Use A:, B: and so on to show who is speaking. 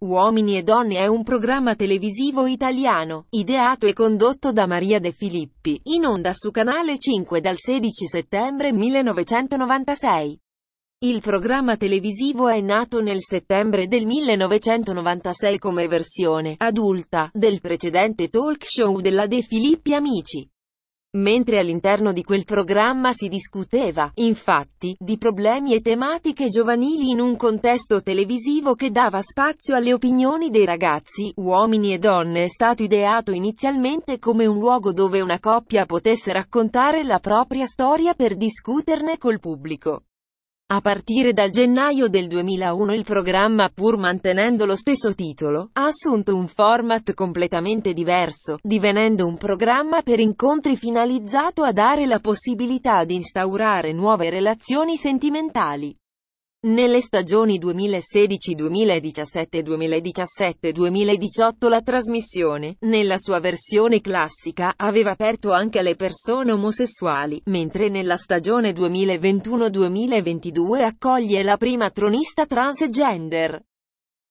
A: Uomini e donne è un programma televisivo italiano, ideato e condotto da Maria De Filippi, in onda su Canale 5 dal 16 settembre 1996. Il programma televisivo è nato nel settembre del 1996 come versione adulta del precedente talk show della De Filippi Amici mentre all'interno di quel programma si discuteva, infatti, di problemi e tematiche giovanili in un contesto televisivo che dava spazio alle opinioni dei ragazzi, uomini e donne, è stato ideato inizialmente come un luogo dove una coppia potesse raccontare la propria storia per discuterne col pubblico. A partire dal gennaio del 2001 il programma, pur mantenendo lo stesso titolo, ha assunto un format completamente diverso, divenendo un programma per incontri finalizzato a dare la possibilità di instaurare nuove relazioni sentimentali. Nelle stagioni 2016, 2017, 2017, 2018 la trasmissione, nella sua versione classica, aveva aperto anche alle persone omosessuali, mentre nella stagione 2021-2022 accoglie la prima tronista transgender.